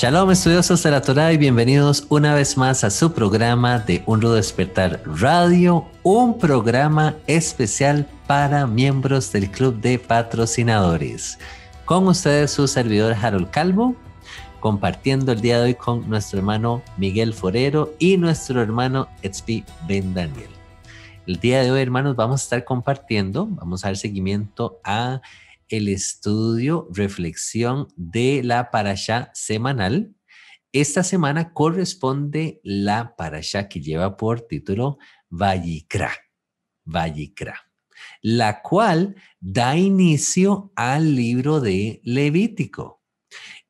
Shalom estudiosos de la Torah y bienvenidos una vez más a su programa de Un Rudo Despertar Radio, un programa especial para miembros del club de patrocinadores. Con ustedes su servidor Harold Calvo, compartiendo el día de hoy con nuestro hermano Miguel Forero y nuestro hermano Etsby Ben Daniel. El día de hoy, hermanos, vamos a estar compartiendo, vamos a dar seguimiento a el estudio, reflexión de la parasha semanal. Esta semana corresponde la parasha que lleva por título Vallicra, Vallicra, la cual da inicio al libro de Levítico.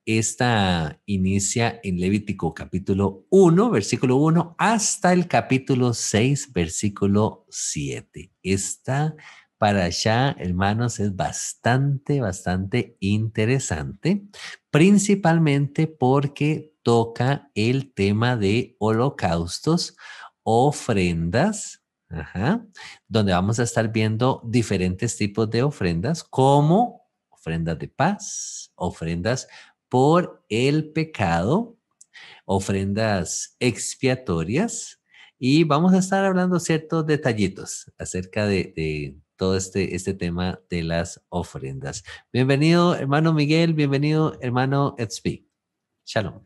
Esta inicia en Levítico capítulo 1, versículo 1, hasta el capítulo 6, versículo 7. Esta para allá, hermanos, es bastante, bastante interesante, principalmente porque toca el tema de holocaustos, ofrendas, donde vamos a estar viendo diferentes tipos de ofrendas, como ofrendas de paz, ofrendas por el pecado, ofrendas expiatorias, y vamos a estar hablando ciertos detallitos acerca de, todo este, este tema de las ofrendas. Bienvenido, hermano Miguel, bienvenido, hermano Edspie. Shalom.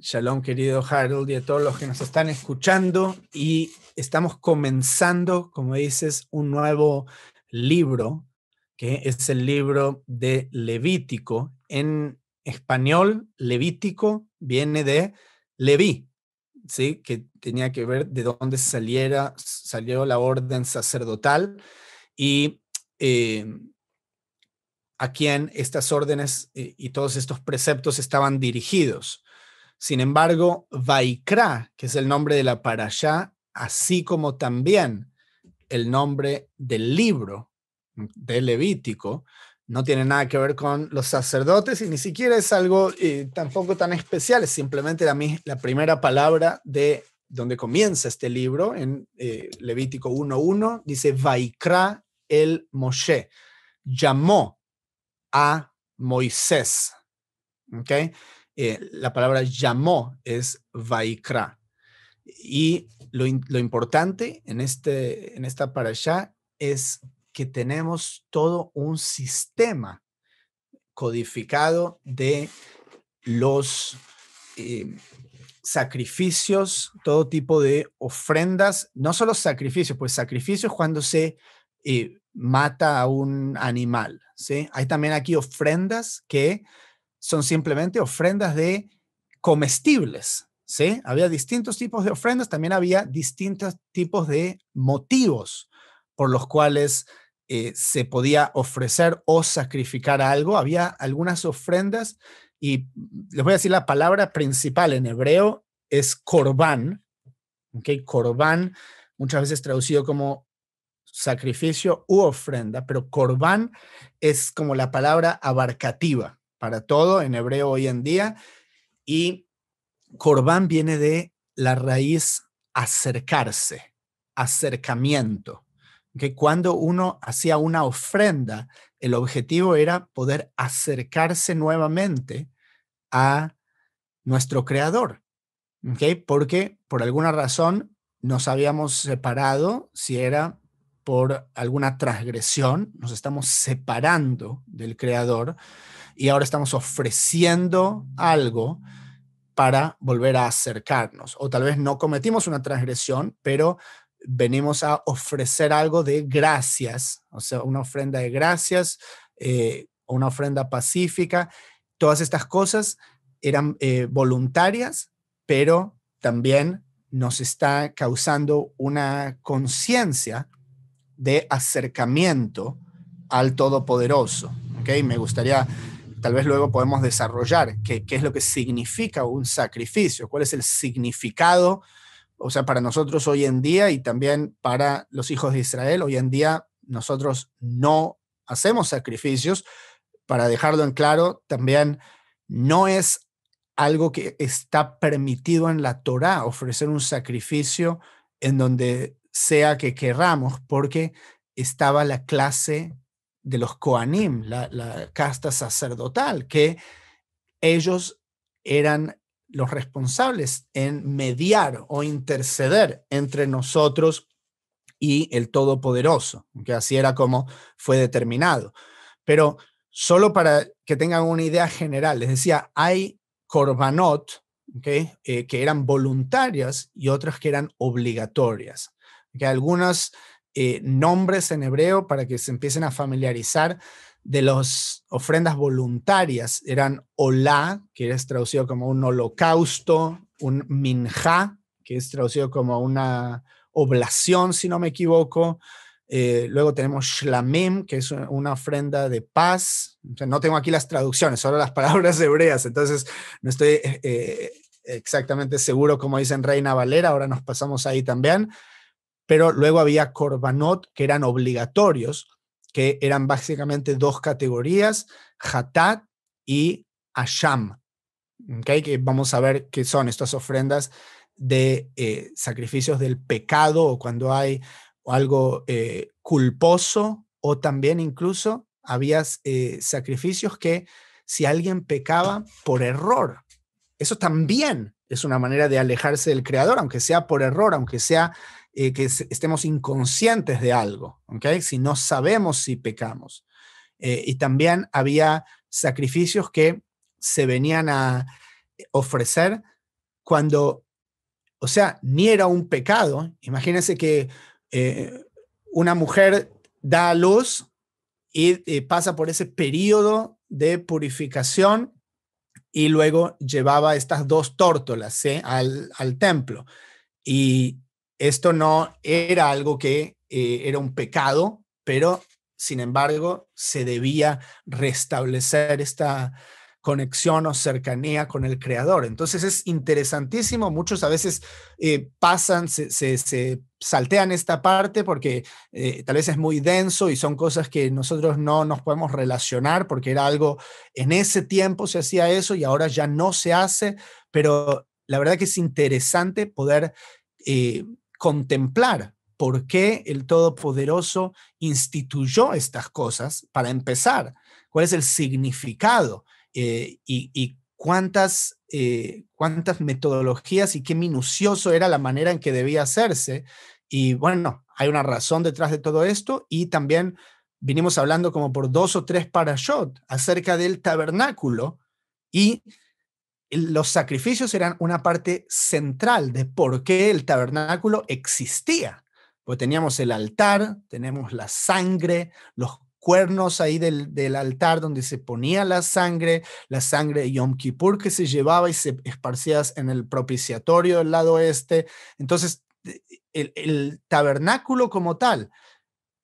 Shalom, querido Harold, y a todos los que nos están escuchando. Y estamos comenzando, como dices, un nuevo libro, que es el libro de Levítico. En español, Levítico viene de Leví, que tenía que ver de dónde saliera, salió la orden sacerdotal y em, a quién estas órdenes eh, y, todos estos preceptos estaban dirigidos. Sin embargo, Vaikra, que es el nombre de la parashá, así como también el nombre del libro mm, de Levítico, no tiene nada que ver con los sacerdotes y ni siquiera es algo eh, tampoco tan especial, es simplemente la, la, primera palabra de donde comienza este libro, en eh, Levítico 1.1, dice, Vaikra el Moshe, llamó a Moisés. ¿Okay? Eh, la palabra llamó es Vaikra. Y lo, importante en, este, en esta parasha es que tenemos todo un sistema codificado de los eh, sacrificios, todo tipo de ofrendas, no solo sacrificios, pues sacrificios cuando se eh, mata a un animal. ¿sí? Hay también aquí ofrendas que son simplemente ofrendas de comestibles. ¿sí? Había distintos tipos de ofrendas, también había distintos tipos de motivos por los cuales eh, se podía ofrecer o sacrificar algo. Había algunas ofrendas y les voy a decir la palabra principal en hebreo es korban, ¿okay? Corbán, muchas veces traducido como sacrificio u ofrenda, pero korban es como la palabra abarcativa para todo en hebreo hoy en día. Y korban viene de la raíz acercarse, acercamiento que cuando uno hacía una ofrenda, el objetivo era poder acercarse nuevamente a nuestro creador, porque por alguna razón nos habíamos separado, si era por alguna transgresión, nos estamos separando del creador y ahora estamos ofreciendo algo para volver a acercarnos. O tal vez no cometimos una transgresión, pero venimos a ofrecer algo de gracias, o sea, una ofrenda de gracias, eh, una ofrenda pacífica. Todas estas cosas eran eh, voluntarias, pero también nos está causando una conciencia de acercamiento al Todopoderoso. ¿okay? Me gustaría, tal vez luego podemos desarrollar qué, qué es lo que significa un sacrificio, cuál es el significado o sea, para nosotros hoy en día y también para los hijos de Israel, hoy en día nosotros no hacemos sacrificios. Para dejarlo en claro, también no es algo que está permitido en la Torá, ofrecer un sacrificio en donde sea que querramos, porque estaba la clase de los Koanim, la casta sacerdotal, que ellos eran los responsables en mediar o interceder entre nosotros y el Todopoderoso, que así era como fue determinado. Pero solo para que tengan una idea general, les decía, hay corbanot, eh, que eran voluntarias y otras que eran obligatorias. que Algunos eh, nombres en hebreo para que se empiecen a familiarizar de las ofrendas voluntarias eran olá, que es traducido como un holocausto, un minja que es traducido como una oblación, si no me equivoco. Eh, luego tenemos shlamim, que es una ofrenda de paz. no tengo aquí las traducciones, solo las palabras hebreas, entonces no estoy eh, eh, exactamente seguro como dicen Reina Valera, ahora nos pasamos ahí también. Pero luego había korbanot, que eran obligatorios, que eran básicamente dos categorías, Hatat y Asham, que vamos a ver qué son estas ofrendas de eh, sacrificios del pecado o cuando hay algo eh, culposo o también incluso había eh, sacrificios que si alguien pecaba por error, eso también es una manera de alejarse del creador, aunque sea por error, aunque sea eh, que estemos inconscientes de algo, si no sabemos si pecamos. Eh, y también había sacrificios que se venían a ofrecer cuando, o sea, ni era un pecado. Imagínense que eh, una mujer da a luz y pasa por ese periodo de purificación y luego llevaba estas dos tórtolas al, templo. Y esto no era algo que eh, era un pecado, pero sin embargo se debía restablecer esta conexión o cercanía con el creador. Entonces es interesantísimo, muchos a veces eh, pasan, se, saltean esta parte porque eh, tal vez es muy denso y son cosas que nosotros no nos podemos relacionar porque era algo, en ese tiempo se hacía eso y ahora ya no se hace, pero la verdad que es interesante poder contemplar por qué el Todopoderoso instituyó estas cosas para empezar, cuál es el significado eh, y, cuántas, eh, cuántas metodologías y qué minucioso era la manera en que debía hacerse. Y bueno, hay una razón detrás de todo esto y también vinimos hablando como por dos o tres parashot acerca del tabernáculo y los sacrificios eran una parte central de por qué el tabernáculo existía. Pues teníamos el altar, tenemos la sangre, los cuernos ahí del, altar donde se ponía la sangre, la sangre de Yom Kippur que se llevaba y se esparcía en el propiciatorio del lado este. Entonces, eh, el, el tabernáculo como tal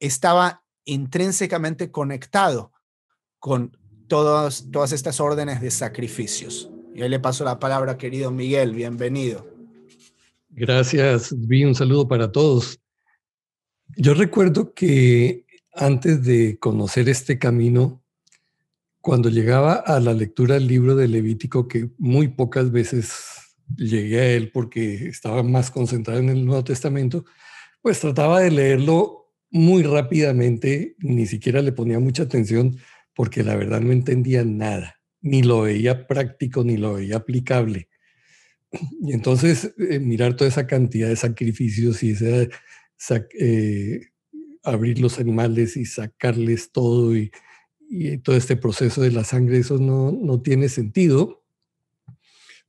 estaba intrínsecamente conectado con todas, todas estas órdenes de sacrificios. Y ahí le paso la palabra, querido Miguel, bienvenido. Gracias, Vi, un saludo para todos. Yo recuerdo que antes de conocer este camino, cuando llegaba a la lectura del libro de Levítico, que muy pocas veces llegué a él porque estaba más concentrado en el Nuevo Testamento, pues trataba de leerlo muy rápidamente, ni siquiera le ponía mucha atención porque la verdad no entendía nada ni lo veía práctico, ni lo veía aplicable. Y entonces eh, mirar toda esa cantidad de sacrificios y eh, abrir los animales y sacarles todo y, todo este proceso de la sangre, eso no, no tiene sentido.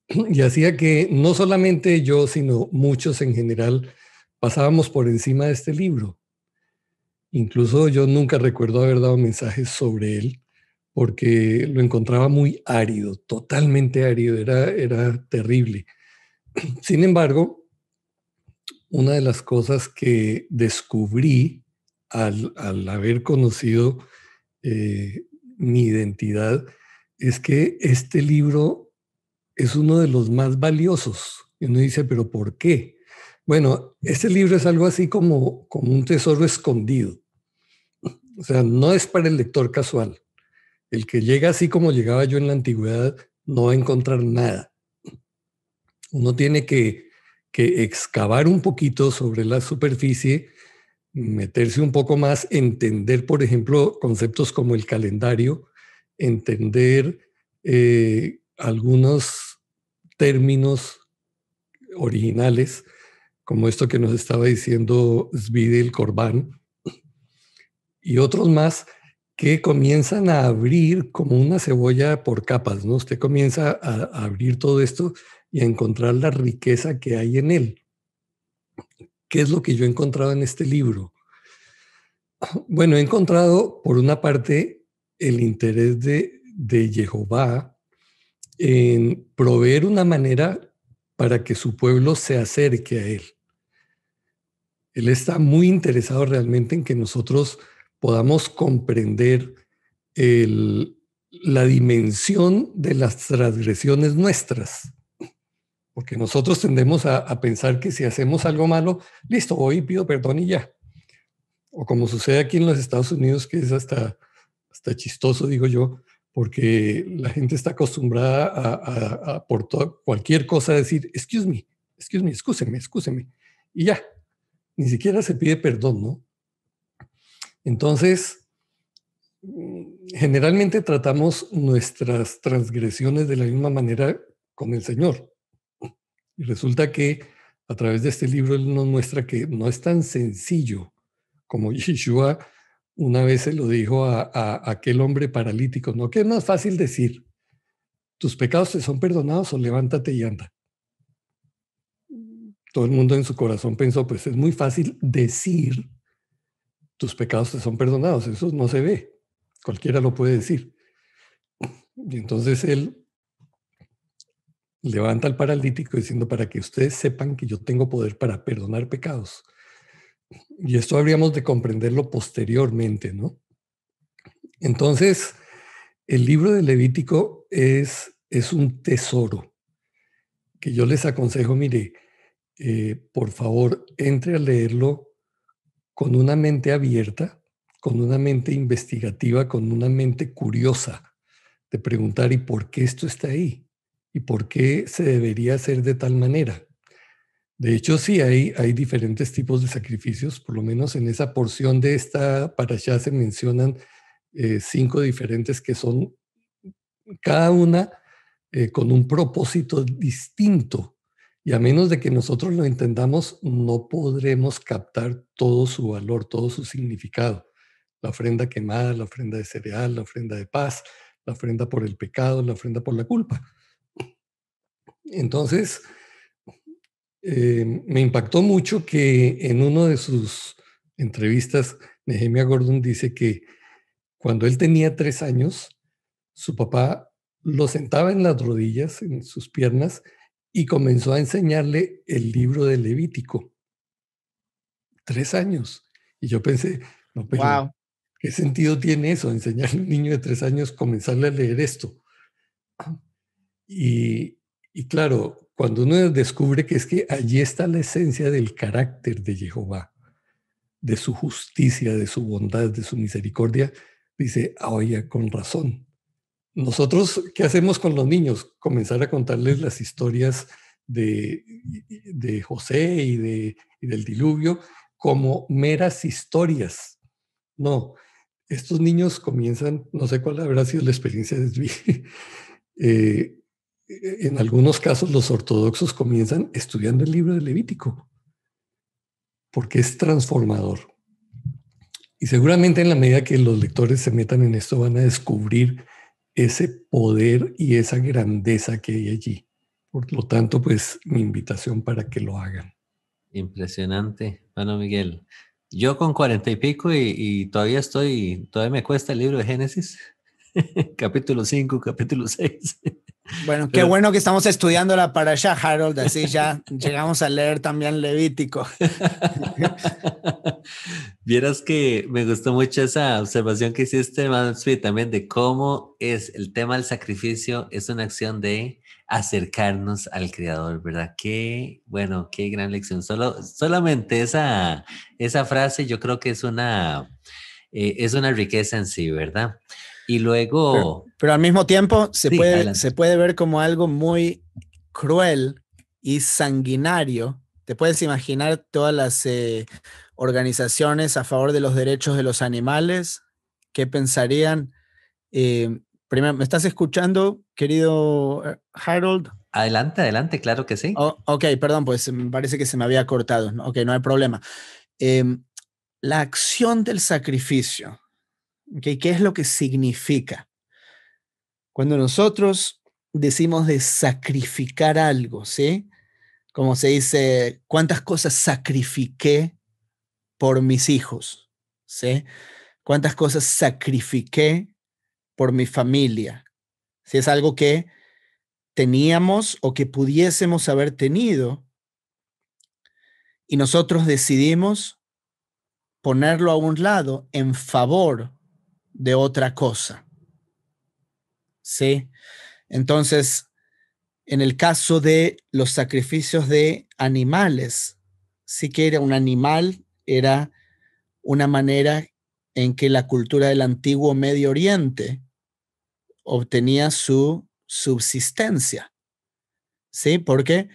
Y hacía que no solamente yo, sino muchos en general, pasábamos por encima de este libro. Incluso yo nunca recuerdo haber dado mensajes sobre él porque lo encontraba muy árido, totalmente árido, era, era terrible. Sin embargo, una de las cosas que descubrí al, haber conocido eh, mi identidad es que este libro es uno de los más valiosos. Y uno dice, pero ¿por qué? Bueno, este libro es algo así como, como un tesoro escondido. O sea, no es para el lector casual. El que llega así como llegaba yo en la antigüedad no va a encontrar nada. Uno tiene que, que excavar un poquito sobre la superficie, meterse un poco más, entender, por ejemplo, conceptos como el calendario, entender eh, algunos términos originales, como esto que nos estaba diciendo Svidel Corbán, y otros más que comienzan a abrir como una cebolla por capas, ¿no? Usted comienza a, abrir todo esto y a encontrar la riqueza que hay en él. ¿Qué es lo que yo he encontrado en este libro? Bueno, he encontrado por una parte el interés de Jehová en proveer una manera para que su pueblo se acerque a él. Él está muy interesado realmente en que nosotros podamos comprender la dimensión de las transgresiones nuestras. Porque nosotros tendemos a, pensar que si hacemos algo malo, listo, voy y pido perdón y ya. O como sucede aquí en los Estados Unidos, que es hasta, hasta chistoso, digo yo, porque la gente está acostumbrada a, por cualquier cosa decir, excuse me, excuse me, excúseme, excúseme. Y ya, ni siquiera se pide perdón, ¿no? Entonces, mm, generalmente tratamos nuestras transgresiones de la misma manera con el Señor. Y resulta que a través de este libro Él nos muestra que no es tan sencillo como Yeshua una vez se lo dijo a, aquel hombre paralítico, ¿no? Que es más fácil decir, tus pecados te son perdonados o levántate y anda. Mm. Todo el mundo en su corazón pensó, pues es muy fácil decir tus pecados te son perdonados. Eso no se ve. Cualquiera lo puede decir. Y entonces él levanta al paralítico diciendo, para que ustedes sepan que yo tengo poder para perdonar pecados. Y esto habríamos de comprenderlo posteriormente, ¿no? Entonces, el libro de Levítico es, es un tesoro que yo les aconsejo, mire, eh, por favor, entre a leerlo con una mente abierta, con una mente investigativa, con una mente curiosa de preguntar, ¿y por qué esto está ahí? ¿Y por qué se debería hacer de tal manera? De hecho, sí, hay, hay diferentes tipos de sacrificios, por lo menos en esa porción de esta para allá se mencionan eh, cinco diferentes que son cada una eh, con un propósito distinto. Y a menos de que nosotros lo entendamos, no podremos captar todo su valor, todo su significado. La ofrenda quemada, la ofrenda de cereal, la ofrenda de paz, la ofrenda por el pecado, la ofrenda por la culpa. Entonces, eh, me impactó mucho que en una de sus entrevistas, Nehemia Gordon dice que cuando él tenía tres años, su papá lo sentaba en las rodillas, en sus piernas, y comenzó a enseñarle el libro de Levítico tres años. Y yo pensé, wow. Pues, ¿qué sentido tiene eso? Enseñarle a un niño de tres años, comenzarle a leer esto. Y, y claro, cuando uno descubre que es que allí está la esencia del carácter de Jehová, de su justicia, de su bondad, de su misericordia, dice, ah, oye, con razón. Nosotros, ¿qué hacemos con los niños? Comenzar a contarles las historias de, de José y, de, y del diluvio como meras historias. No, estos niños comienzan, no sé cuál habrá sido la experiencia de Svi, eh, en algunos casos los ortodoxos comienzan estudiando el libro de Levítico, porque es transformador. Y seguramente en la medida que los lectores se metan en esto van a descubrir ese poder y esa grandeza que hay allí. Por lo tanto, pues mi invitación para que lo hagan. Impresionante. Bueno, Miguel, yo con cuarenta y pico y, todavía estoy, todavía me cuesta el libro de Génesis, capítulo 5, capítulo 6. Bueno, qué bueno que estamos estudiando la para Harold, así ya llegamos a leer también Levítico. Vieras que me gustó mucho esa observación que hiciste, Mansfield, también de cómo es el tema del sacrificio, es una acción de acercarnos al Creador, ¿verdad? Qué, bueno, qué gran lección. Solo, solamente esa, esa frase yo creo que es una, eh, es una riqueza en sí, ¿verdad? Y luego... Pero, al mismo tiempo se, puede, se puede ver como algo muy cruel y sanguinario. Te puedes imaginar todas las eh, organizaciones a favor de los derechos de los animales, qué pensarían eh, Primero, ¿me estás escuchando, querido eh, Harold? Adelante, adelante, claro que sí. ok, perdón, pues me parece que se me había cortado. Ok, no hay problema. Em, la acción del sacrificio, ¿qué es lo que significa? Cuando nosotros decimos de sacrificar algo, ¿sí? Como se dice, ¿cuántas cosas sacrifiqué por mis hijos? ¿Sí? ¿Cuántas cosas sacrifiqué por mi familia. Si es algo que teníamos o que pudiésemos haber tenido y nosotros decidimos ponerlo a un lado en favor de otra cosa. ¿Sí? Entonces, en el caso de los sacrificios de animales, sí que era un animal, era una manera en que la cultura del antiguo Medio Oriente obtenía su subsistencia, ¿sí? Porque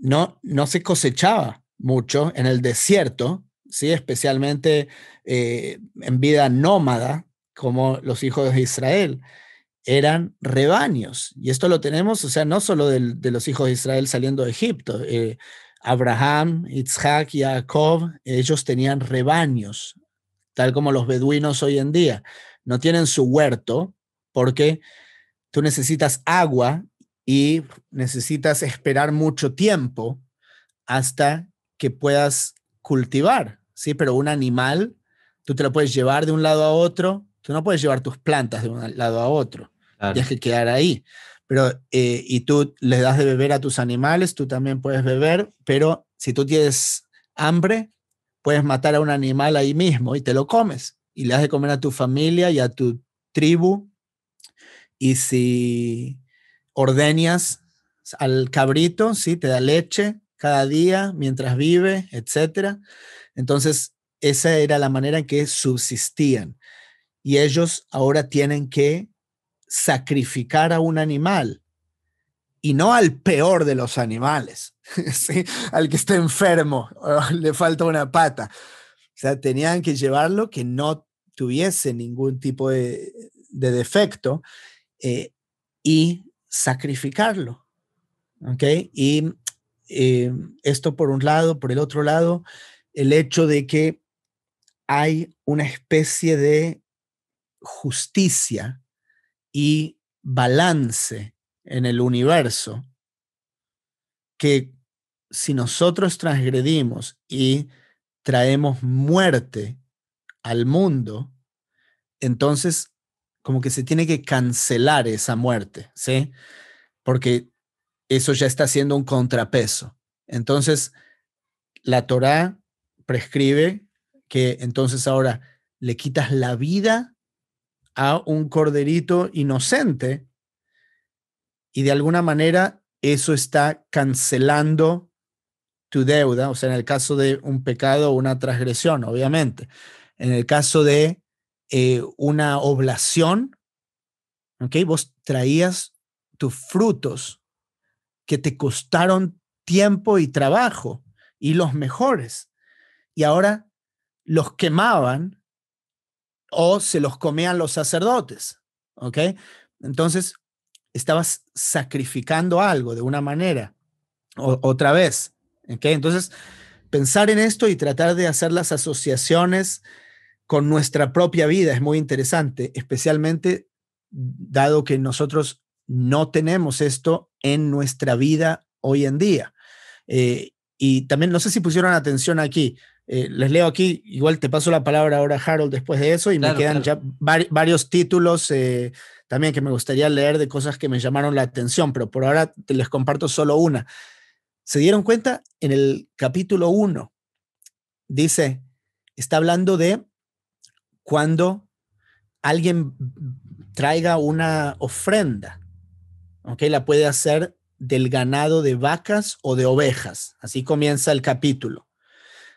no, no se cosechaba mucho en el desierto, ¿sí? Especialmente eh, en vida nómada, como los hijos de Israel eran rebaños. Y esto lo tenemos, o sea, no solo de los hijos de Israel saliendo de Egipto. Eh, Abraham, Isaac y Jacob, ellos tenían rebaños, tal como los beduinos hoy en día. No tienen su huerto, porque tú necesitas agua y necesitas esperar mucho tiempo hasta que puedas cultivar, ¿sí? Pero un animal, tú te lo puedes llevar de un lado a otro, tú no puedes llevar tus plantas de un lado a otro, tienes que quedar ahí. Pero, eh, y tú le das de beber a tus animales, tú también puedes beber, pero si tú tienes hambre, puedes matar a un animal ahí mismo y te lo comes. Y le das de comer a tu familia y a tu tribu y si ordeñas al cabrito, ¿sí? Te da leche cada día mientras vive, etc. Entonces, esa era la manera en que subsistían. Y ellos ahora tienen que sacrificar a un animal y no al peor de los animales, al que esté enfermo, oh, le falta una pata. O sea, tenían que llevarlo que no tuviese ningún tipo de, de defecto eh, y sacrificarlo. ¿Ok? Y eh, esto por un lado, por el otro lado, el hecho de que hay una especie de justicia y balance en el universo que si nosotros transgredimos y traemos muerte al mundo, entonces como que se tiene que cancelar esa muerte, ¿sí? Porque eso ya está siendo un contrapeso. Entonces, la Torá prescribe que entonces ahora le quitas la vida a un corderito inocente y de alguna manera eso está cancelando tu deuda, o sea, en el caso de un pecado o una transgresión, obviamente. En el caso de eh, una oblación, ¿ok? Vos traías tus frutos que te costaron tiempo y trabajo y los mejores. Y ahora los quemaban o se los comían los sacerdotes, ¿ok? Entonces, estabas sacrificando algo de una manera, o, otra vez, ¿ok? Entonces, pensar en esto y tratar de hacer las asociaciones con nuestra propia vida es muy interesante, especialmente dado que nosotros no tenemos esto en nuestra vida hoy en día. Eh, y también, no sé si pusieron atención aquí, eh, les leo aquí, igual te paso la palabra ahora, Harold, después de eso, y me quedan ya varios títulos eh, también que me gustaría leer de cosas que me llamaron la atención, pero por ahora te les comparto solo una. ¿Se dieron cuenta? En el capítulo 1 dice, está hablando de cuando alguien traiga una ofrenda. ¿ok? La puede hacer del ganado de vacas o de ovejas. Así comienza el capítulo.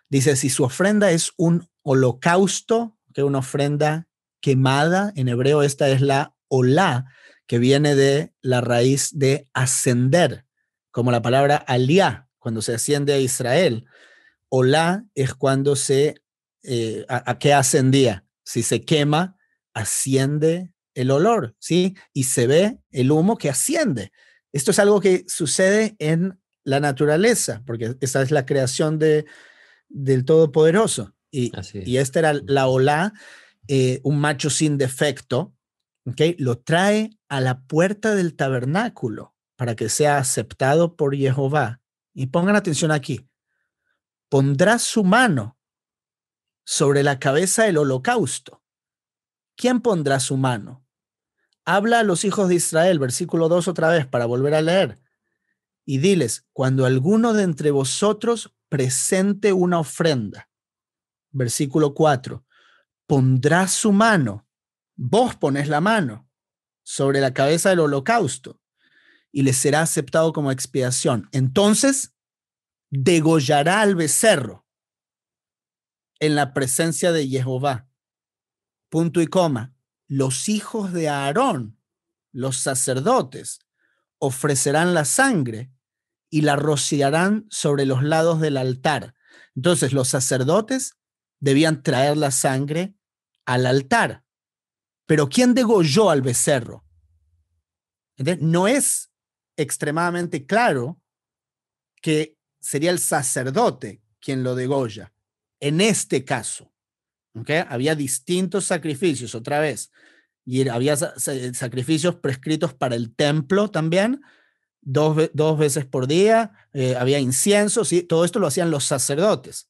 Dice, si su ofrenda es un holocausto, que una ofrenda quemada, en hebreo esta es la olá, que viene de la raíz de ascender, como la palabra aliá, cuando se asciende a Israel. Hola es cuando se, eh, a, a qué ascendía? si se quema, asciende el olor, ¿sí? Y se ve el humo que asciende. Esto es algo que sucede en la naturaleza, porque esa es la creación de, del Todopoderoso. Y, esta era la Olá, eh, un macho sin defecto, ¿ok? lo trae a la puerta del tabernáculo para que sea aceptado por Jehová. Y pongan atención aquí. Pondrá su mano sobre la cabeza del holocausto. ¿Quién pondrá su mano? Habla a los hijos de Israel, versículo 2 otra vez para volver a leer, y diles, cuando alguno de entre vosotros presente una ofrenda, versículo 4, pondrá su mano, vos pones la mano sobre la cabeza del holocausto y le será aceptado como expiación. Entonces, degollará al becerro en la presencia de Jehová. Punto y coma. Los hijos de Aarón, los sacerdotes, ofrecerán la sangre y la rociarán sobre los lados del altar. Entonces los sacerdotes debían traer la sangre al altar. Pero ¿quién degolló al becerro? No es extremadamente claro que sería el sacerdote quien lo degolla en este caso. ¿okay? Había distintos sacrificios, otra vez. Y había sacrificios prescritos para el templo también, dos, dos veces por día, eh, había incienso, ¿sí? todo esto lo hacían los sacerdotes.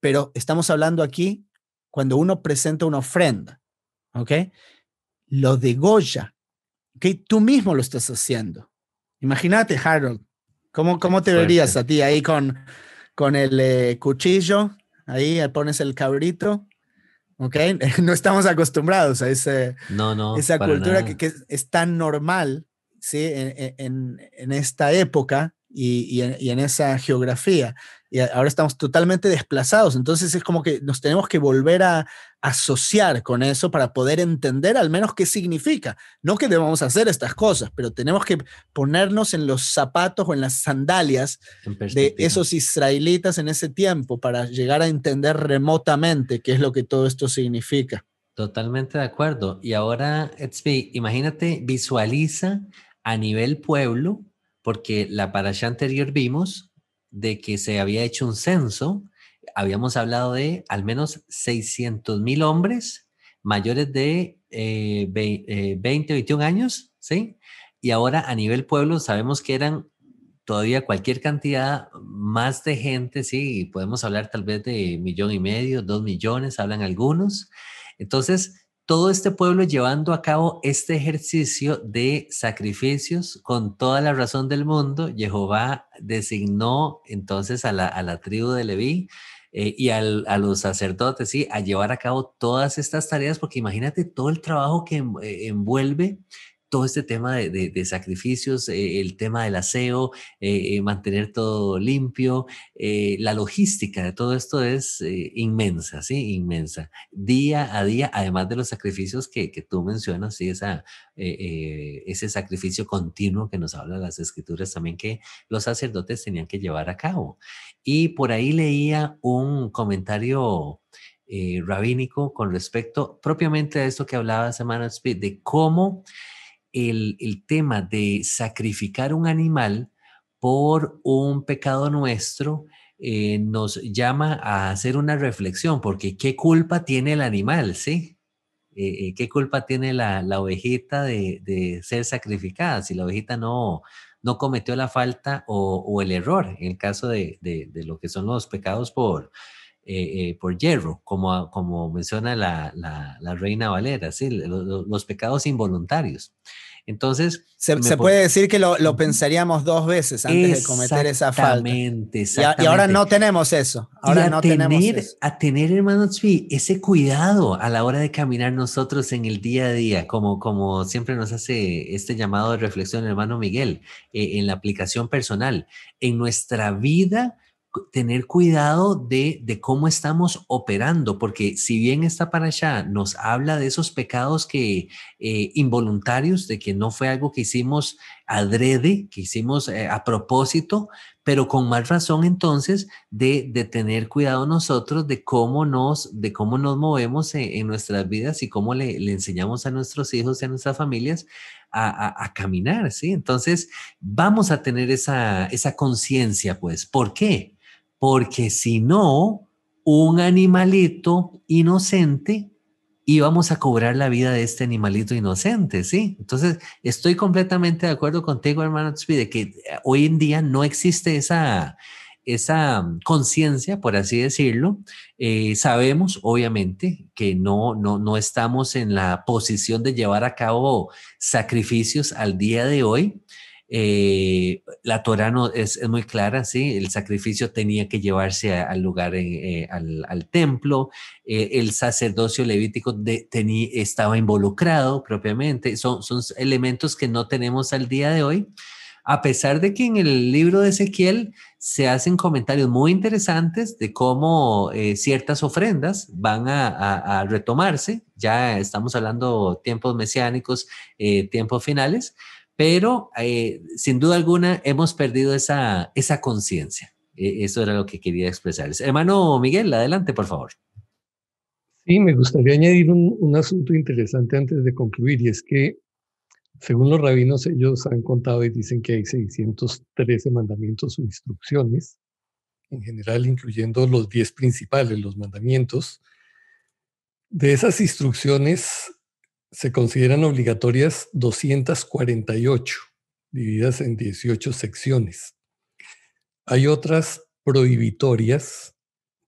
Pero estamos hablando aquí cuando uno presenta una ofrenda, ¿ok? Lo degolla, que Tú mismo lo estás haciendo. Imagínate, Harold, ¿cómo, cómo te verías a ti ahí con, con el eh, cuchillo ahí pones el cabrito, ¿ok? No estamos acostumbrados a ese, esa cultura que, es, tan normal, ¿sí? En, esta época y, y en esa geografía y ahora estamos totalmente desplazados. Entonces es como que nos tenemos que volver a asociar con eso para poder entender al menos qué significa. No que debamos hacer estas cosas, pero tenemos que ponernos en los zapatos o en las sandalias de esos israelitas en ese tiempo para llegar a entender remotamente qué es lo que todo esto significa. Totalmente de acuerdo. Y ahora, Edsby, imagínate, visualiza a nivel pueblo, porque la parasha anterior vimos de que se había hecho un censo, habíamos hablado de al menos 600 mil hombres mayores de eh, 20, 21 eh, años, ¿sí? Y ahora a nivel pueblo sabemos que eran todavía cualquier cantidad más de gente, ¿sí? Y podemos hablar tal vez de millón y medio, dos millones, hablan algunos. Entonces, todo este pueblo llevando a cabo este ejercicio de sacrificios con toda la razón del mundo, Jehová designó entonces a la, tribu de Leví eh, y a los sacerdotes, ¿sí? a llevar a cabo todas estas tareas, porque imagínate todo el trabajo que eh, envuelve todo este tema de, sacrificios, eh, el tema del aseo, eh, eh, mantener todo limpio, la logística de todo esto es inmensa, ¿sí? Inmensa. Día a día, además de los sacrificios que, tú mencionas, ¿sí? ese sacrificio continuo que nos habla las escrituras también que los sacerdotes tenían que llevar a cabo. Y por ahí leía un comentario rabínico con respecto propiamente a esto que hablaba Semana Speed, de cómo el, tema de sacrificar un animal por un pecado nuestro eh, nos llama a hacer una reflexión, porque ¿qué culpa tiene el animal? ¿Sí? Eh, eh, ¿Qué culpa tiene la, ovejita de, ser sacrificada si la ovejita no, no cometió la falta o, el error en el caso de lo que son los pecados por, eh, eh, por hierro, como, como menciona la, la, reina Valera, ¿sí? los, pecados involuntarios. Entonces. Se, puede decir que lo, lo, pensaríamos dos veces antes de cometer esa falta. Exactamente. Y, ahora no tenemos eso. Ahora no tener, tenemos A tener, hermano Tzvi, ese cuidado a la hora de caminar nosotros en el día a día, como, como siempre nos hace este llamado de reflexión, hermano Miguel, eh, en la aplicación personal, en nuestra vida tener cuidado de, de, cómo estamos operando, porque si bien esta allá nos habla de esos pecados que eh, involuntarios, de que no fue algo que hicimos adrede, que hicimos eh, a propósito, pero con más razón entonces de, tener cuidado nosotros de cómo nos, de cómo nos movemos en, nuestras vidas y cómo le, enseñamos a nuestros hijos y a nuestras familias a, caminar, ¿sí? Entonces vamos a tener esa, esa conciencia, pues, ¿por qué? porque si no, un animalito inocente íbamos a cobrar la vida de este animalito inocente, ¿sí? Entonces, estoy completamente de acuerdo contigo, hermano de que eh, hoy en día no existe esa, mm, conciencia, por así decirlo, eh, sabemos obviamente que no, no, no estamos en la posición de llevar a cabo sacrificios al día de hoy, eh, la Torah no, es, muy clara, ¿sí? El sacrificio tenía que llevarse al lugar, eh, al, templo, eh, el sacerdocio levítico de, estaba involucrado propiamente, son, elementos que no tenemos al día de hoy, a pesar de que en el libro de Ezequiel se hacen comentarios muy interesantes de cómo ciertas ofrendas van a, a, retomarse, ya estamos hablando tiempos mesiánicos, tiempos finales, pero eh, sin duda alguna hemos perdido esa, esa conciencia. E, eso era lo que quería expresarles. Hermano Miguel, adelante, por favor. Sí, me gustaría añadir un, un asunto interesante antes de concluir, y es que según los rabinos, ellos han contado y dicen que hay 613 mandamientos o instrucciones, en general incluyendo los 10 principales, los mandamientos. De esas instrucciones, se consideran obligatorias 248, divididas en 18 secciones. Hay otras prohibitorias,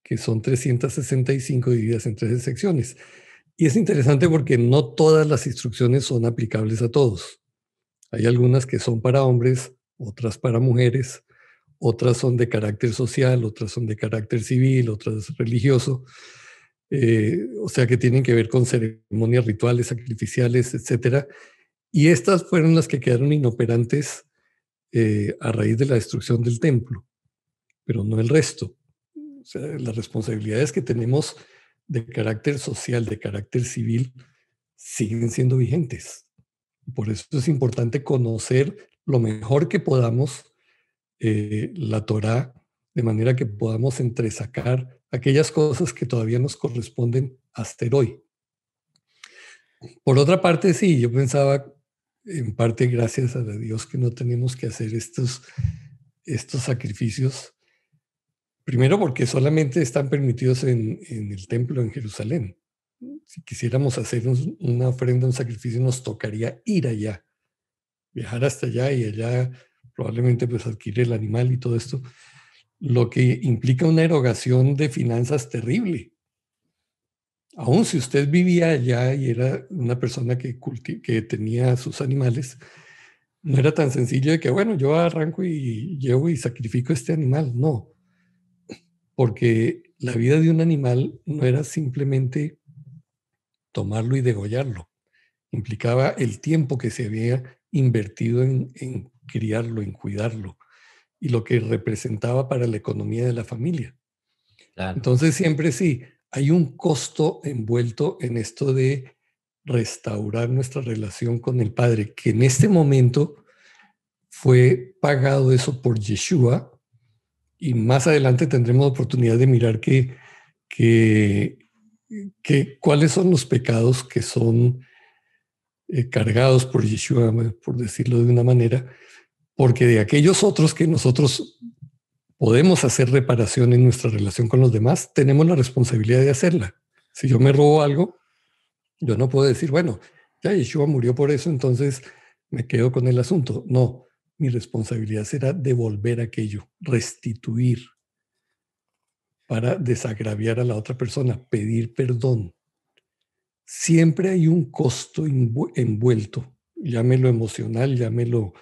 que son 365 divididas en 13 secciones. Y es interesante porque no todas las instrucciones son aplicables a todos. Hay algunas que son para hombres, otras para mujeres, otras son de carácter social, otras son de carácter civil, otras religioso. Eh, o sea, que tienen que ver con ceremonias rituales, sacrificiales, etcétera. Y estas fueron las que quedaron inoperantes eh, a raíz de la destrucción del templo, pero no el resto. O sea, las responsabilidades que tenemos de carácter social, de carácter civil, siguen siendo vigentes. Por eso es importante conocer lo mejor que podamos eh, la Torá, de manera que podamos entresacar aquellas cosas que todavía nos corresponden hasta hoy. Por otra parte, sí, yo pensaba, en parte gracias a Dios que no tenemos que hacer estos, estos sacrificios, primero porque solamente están permitidos en, en el templo en Jerusalén. Si quisiéramos hacer una ofrenda, un sacrificio, nos tocaría ir allá, viajar hasta allá y allá probablemente pues adquirir el animal y todo esto lo que implica una erogación de finanzas terrible. Aún si usted vivía allá y era una persona que, que tenía sus animales, no era tan sencillo de que, bueno, yo arranco y llevo y sacrifico este animal. No, porque la vida de un animal no era simplemente tomarlo y degollarlo. Implicaba el tiempo que se había invertido en criarlo, en cuidarlo, y lo que representaba para la economía de la familia. Entonces siempre sí, hay un costo envuelto en esto de restaurar nuestra relación con el Padre, que en este momento fue pagado eso por Yeshua, y más adelante tendremos oportunidad de mirar qué cuáles son los pecados que son eh, cargados por Yeshua, por decirlo de una manera, porque de aquellos otros que nosotros podemos hacer reparación en nuestra relación con los demás, tenemos la responsabilidad de hacerla. Si yo me robo algo, yo no puedo decir, bueno, ya Yeshua murió por eso, entonces me quedo con el asunto. No, mi responsabilidad será devolver aquello, restituir para desagraviar a la otra persona, pedir perdón. Siempre hay un costo envuelto, llámelo emocional, llámelo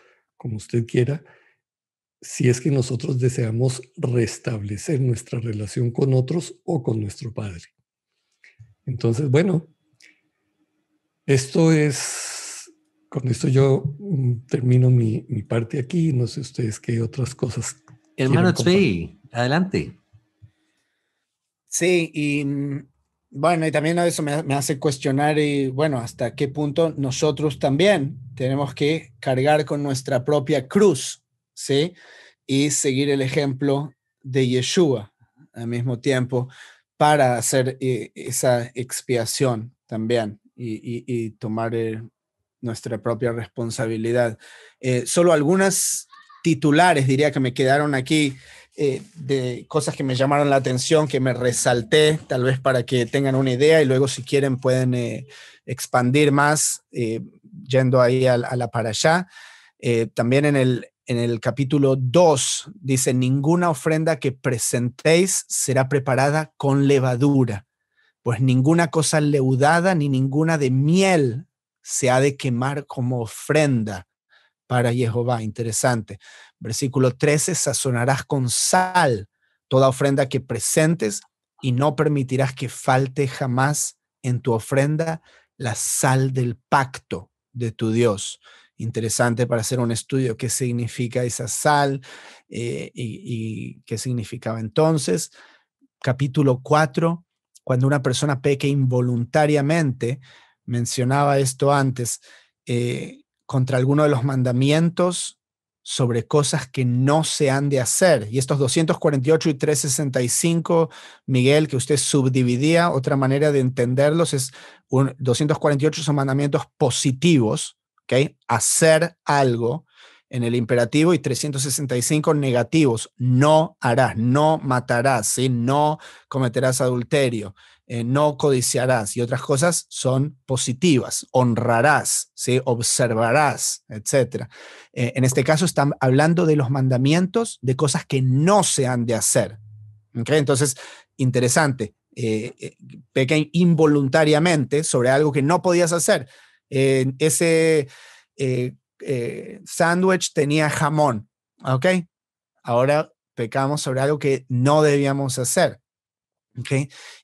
como usted quiera, si es que nosotros deseamos restablecer nuestra relación con otros o con nuestro Padre. Entonces, bueno, esto es, con esto yo mm, termino mi, parte aquí, no sé ustedes qué otras cosas. Hermano adelante. Sí, y mm, bueno, y también eso me, hace cuestionar y bueno, hasta qué punto nosotros también tenemos que cargar con nuestra propia cruz, ¿sí? Y seguir el ejemplo de Yeshua al mismo tiempo para hacer eh, esa expiación también y, tomar eh, nuestra propia responsabilidad. Eh, solo algunas titulares, diría que me quedaron aquí. Eh, de cosas que me llamaron la atención, que me resalté, tal vez para que tengan una idea y luego si quieren pueden eh, expandir más eh, yendo ahí a, la para allá. también en el, en el capítulo 2 dice, ninguna ofrenda que presentéis será preparada con levadura, pues ninguna cosa leudada ni ninguna de miel se ha de quemar como ofrenda para Jehová. Interesante. Versículo 13, sazonarás con sal toda ofrenda que presentes y no permitirás que falte jamás en tu ofrenda la sal del pacto de tu Dios. Interesante para hacer un estudio qué significa esa sal eh, y, qué significaba entonces. Capítulo 4, cuando una persona peque involuntariamente, mencionaba esto antes, eh, contra alguno de los mandamientos sobre cosas que no se han de hacer. Y estos 248 y 365, Miguel, que usted subdividía, otra manera de entenderlos es 248 son mandamientos positivos, Hacer algo en el imperativo y 365 negativos, no harás, no matarás, no cometerás adulterio. Eh, no codiciarás y otras cosas son positivas, honrarás, observarás, etc. Eh, en este caso están hablando de los mandamientos, de cosas que no se han de hacer. Entonces, interesante, eh, eh involuntariamente sobre algo que no podías hacer. ese sándwich tenía jamón, ¿ok? Ahora pecamos sobre algo que no debíamos hacer.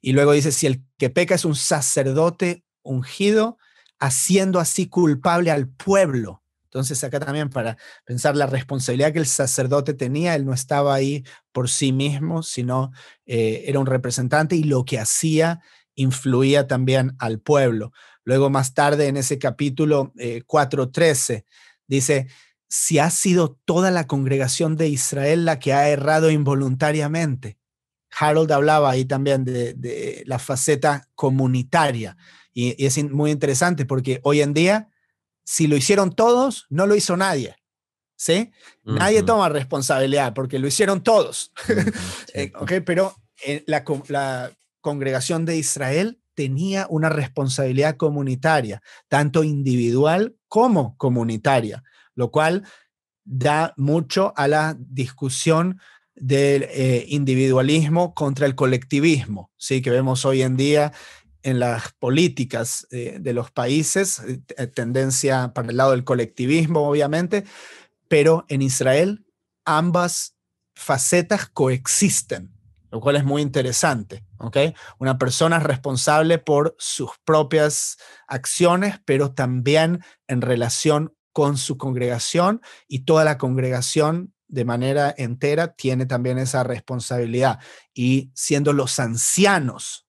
Y luego dice, si el que peca es un sacerdote ungido, haciendo así culpable al pueblo. Entonces acá también para pensar la responsabilidad que el sacerdote tenía, él no estaba ahí por sí mismo, sino eh, era un representante y lo que hacía influía también al pueblo. Luego más tarde en ese capítulo 4.13 eh, dice, si ha sido toda la congregación de Israel la que ha errado involuntariamente, Harold hablaba ahí también de, la faceta comunitaria. Y, es muy interesante porque hoy en día, si lo hicieron todos, no lo hizo nadie. ¿Sí? Nadie toma responsabilidad porque lo hicieron todos. Eh, pero eh, la congregación de Israel tenía una responsabilidad comunitaria, tanto individual como comunitaria, lo cual da mucho a la discusión del eh, individualismo contra el colectivismo, ¿sí? que vemos hoy en día en las políticas eh, de los países, eh, tendencia para el lado del colectivismo, obviamente, pero en Israel ambas facetas coexisten, lo cual es muy interesante. Una persona es responsable por sus propias acciones, pero también en relación con su congregación y toda la congregación de manera entera tiene también esa responsabilidad. Y siendo los ancianos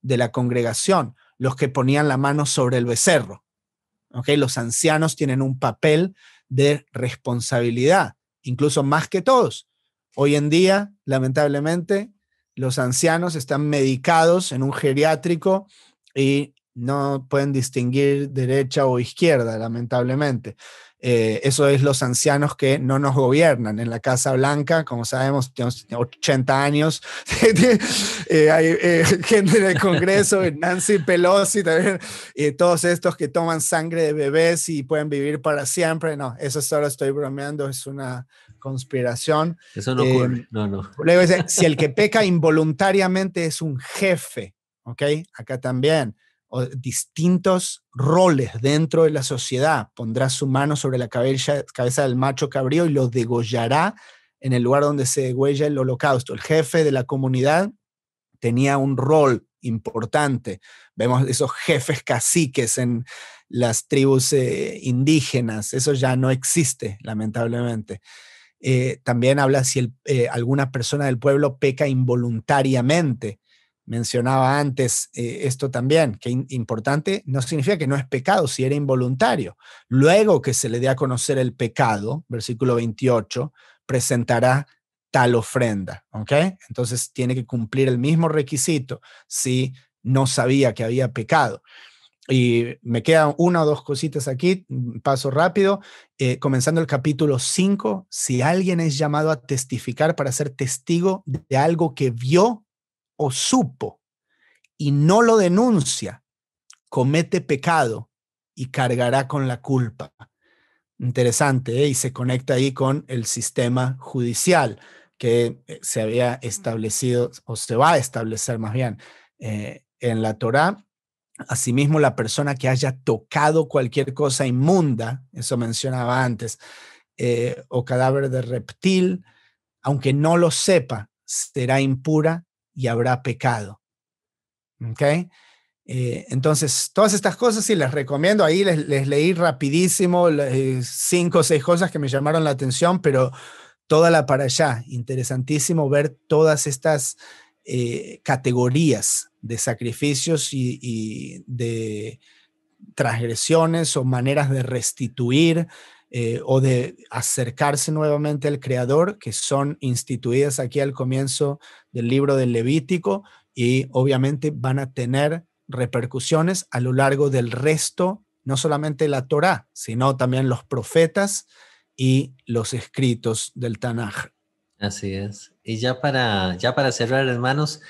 de la congregación los que ponían la mano sobre el becerro. Los ancianos tienen un papel de responsabilidad, incluso más que todos. Hoy en día, lamentablemente, los ancianos están medicados en un geriátrico y no pueden distinguir derecha o izquierda, lamentablemente. Eh, eso es los ancianos que no nos gobiernan. En la Casa Blanca, como sabemos, tenemos 80 años. Eh, hay eh, gente en el Congreso, Nancy Pelosi, también, y todos estos que toman sangre de bebés y pueden vivir para siempre. No, eso solo estoy bromeando, es una conspiración. Eso no ocurre. no, Luego si el que peca involuntariamente es un jefe, ¿ok? Acá también distintos roles dentro de la sociedad. Pondrá su mano sobre la cabeza, del macho cabrío y lo degollará en el lugar donde se degüella el holocausto. El jefe de la comunidad tenía un rol importante. Vemos esos jefes caciques en las tribus eh, indígenas. Eso ya no existe, lamentablemente. Eh, también habla si eh, alguna persona del pueblo peca involuntariamente mencionaba antes eh, esto también, que importante no significa que no es pecado si era involuntario. Luego que se le dé a conocer el pecado, versículo 28, presentará tal ofrenda, ¿ok? Entonces tiene que cumplir el mismo requisito si no sabía que había pecado. Y me quedan una o dos cositas aquí, mm, paso rápido, eh, comenzando el capítulo 5, si alguien es llamado a testificar para ser testigo de algo que vio o supo y no lo denuncia, comete pecado y cargará con la culpa. Interesante, ¿eh? y se conecta ahí con el sistema judicial que eh, se había establecido o se va a establecer más bien eh, en la Torá. Asimismo, la persona que haya tocado cualquier cosa inmunda, eso mencionaba antes, o cadáver de reptil, aunque no lo sepa, será impura y habrá pecado. ¿Ok? Eh, entonces, todas estas cosas sí les recomiendo. Ahí les, les leí rapidísimo cinco o seis cosas que me llamaron la atención, pero toda la para allá. Interesantísimo ver todas estas eh, categorías de sacrificios y de transgresiones o maneras de restituir eh, o de acercarse nuevamente al Creador, que son instituidas aquí al comienzo del libro del Levítico y obviamente van a tener repercusiones a lo largo del resto, no solamente la Torá, sino también los profetas y los escritos del Tanaj. Así es. Y ya para, ya para cerrar, hermanos,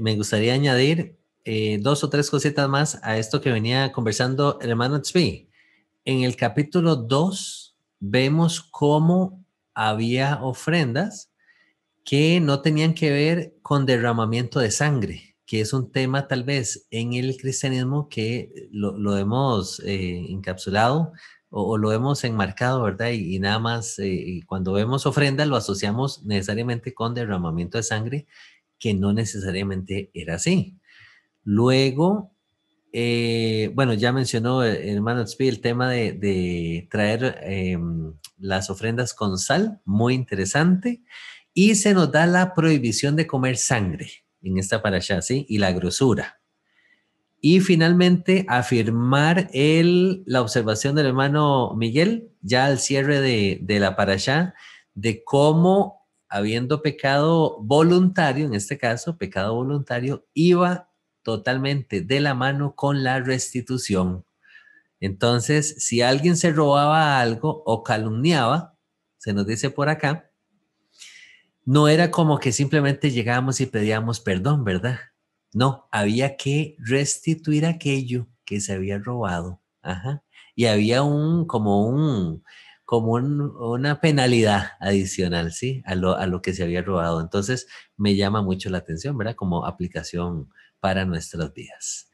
me gustaría añadir eh, dos o tres cositas más a esto que venía conversando el hermano Tzvi en el capítulo 2 vemos cómo había ofrendas que no tenían que ver con derramamiento de sangre, que es un tema tal vez en el cristianismo que lo, hemos eh, encapsulado o, lo hemos enmarcado, ¿verdad? Y, nada más eh, cuando vemos ofrendas lo asociamos necesariamente con derramamiento de sangre, que no necesariamente era así. Luego eh, bueno, ya mencionó el eh, hermano Tzvi el tema de, traer em, las ofrendas con sal, muy interesante. Y se nos da la prohibición de comer sangre en esta parasha, ¿sí? Y la grosura. Y finalmente, afirmar el, la observación del hermano Miguel, ya al cierre de, la parasha, de cómo habiendo pecado voluntario, en este caso, pecado voluntario, iba totalmente de la mano con la restitución. Entonces, si alguien se robaba algo o calumniaba, se nos dice por acá, no era como que simplemente llegábamos y pedíamos perdón, ¿verdad? No, había que restituir aquello que se había robado. Ajá. Y había un, como un, como una penalidad adicional, ¿sí? A lo, a lo que se había robado. Entonces, me llama mucho la atención, ¿verdad? Como aplicación para nuestras vidas.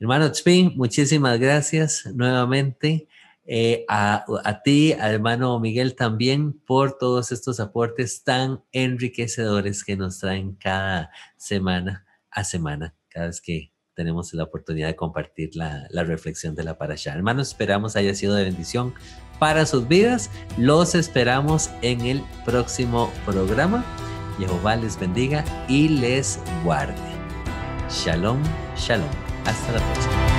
Hermano Spin, muchísimas gracias nuevamente. Eh, a, ti, hermano Miguel también, por todos estos aportes tan enriquecedores que nos traen cada semana a semana, cada vez que tenemos la oportunidad de compartir la, la reflexión de la parasha. hermano esperamos haya sido de bendición para sus vidas. Los esperamos en el próximo programa. Jehová les bendiga y les guarde. שלום, שלום. אסטרטגיה.